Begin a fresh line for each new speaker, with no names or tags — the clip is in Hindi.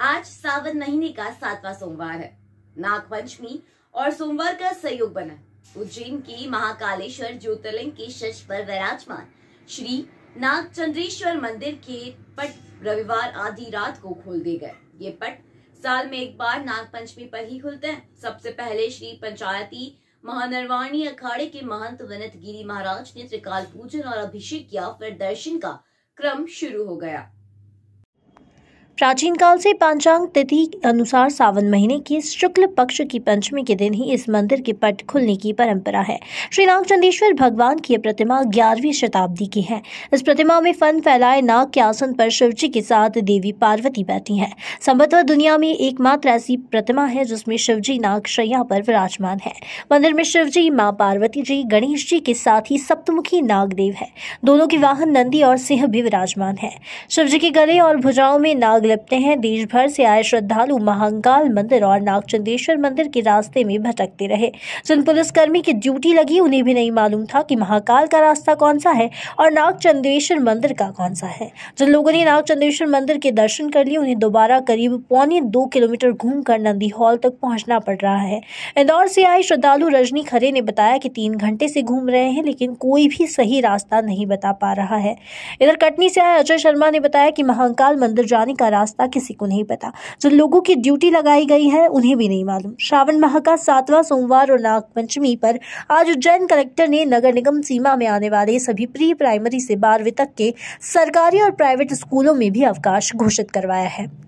आज सावन महीने का सातवां सोमवार है नागपंचमी और सोमवार का संयोग बना उज्जैन के महाकालेश्वर ज्योतिर्लिंग के शश पर विराजमान श्री नाग चंद्रेश्वर मंदिर के पट रविवार आधी रात को खोल दिए गए ये पट साल में एक बार नाग पंचमी पर ही खुलते हैं सबसे पहले श्री पंचायती महानरवाणी अखाड़े के महंत वनत गिरी महाराज ने त्रिकाल पूजन और अभिषेक किया फिर दर्शन का क्रम शुरू हो गया
प्राचीन काल से पंचांग तिथि अनुसार सावन महीने के शुक्ल पक्ष की पंचमी के दिन ही इस मंदिर के पट खुलने की परंपरा है श्री रामचंद्रेश्वर भगवान की प्रतिमा ग्यारहवीं शताब्दी की है इस प्रतिमा में फन फैलाए नाग के आसन पर शिव जी के साथ देवी पार्वती बैठी है संभव दुनिया में एकमात्र ऐसी प्रतिमा है जिसमें शिव जी श्रैया पर विराजमान है मंदिर में शिव जी माँ पार्वती जी गणेश जी के साथ ही सप्तमुखी नागदेव है दोनों के वाहन नंदी और सिंह भी विराजमान है शिव जी के गले और भुजाओं में नाग लिपते हैं देश भर से आए श्रद्धालु महांकाल मंदिर और नागचंदेश्वर मंदिर के रास्ते में भटकते रहे जिन पुलिसकर्मी की ड्यूटी लगी उन्हें भी नहीं मालूम था कि महाकाल का रास्ता कौन सा है और नागचंदेश्वर मंदिर का कौन सा है जिन लोगों ने नागचंदेश्वर मंदिर के दर्शन कर लिए उन्हें दोबारा करीब पौने दो किलोमीटर कर नंदी हॉल तक पहुंचना पड़ रहा है इंदौर से आए श्रद्धालु रजनी खरे ने बताया कि तीन घंटे से घूम रहे हैं लेकिन कोई भी सही रास्ता नहीं बता पा रहा है इधर कटनी से आए अजय शर्मा ने बताया कि महाकाल मंदिर जाने का रास्ता किसी को नहीं पता जो लोगों की ड्यूटी लगाई गई है उन्हें भी नहीं मालूम श्रावण माह का सातवां सोमवार और नागपंचमी पर आज उज्जैन कलेक्टर ने नगर निगम सीमा में आने वाले सभी प्री प्राइमरी से बारहवीं तक के सरकारी और प्राइवेट स्कूलों में भी अवकाश घोषित करवाया है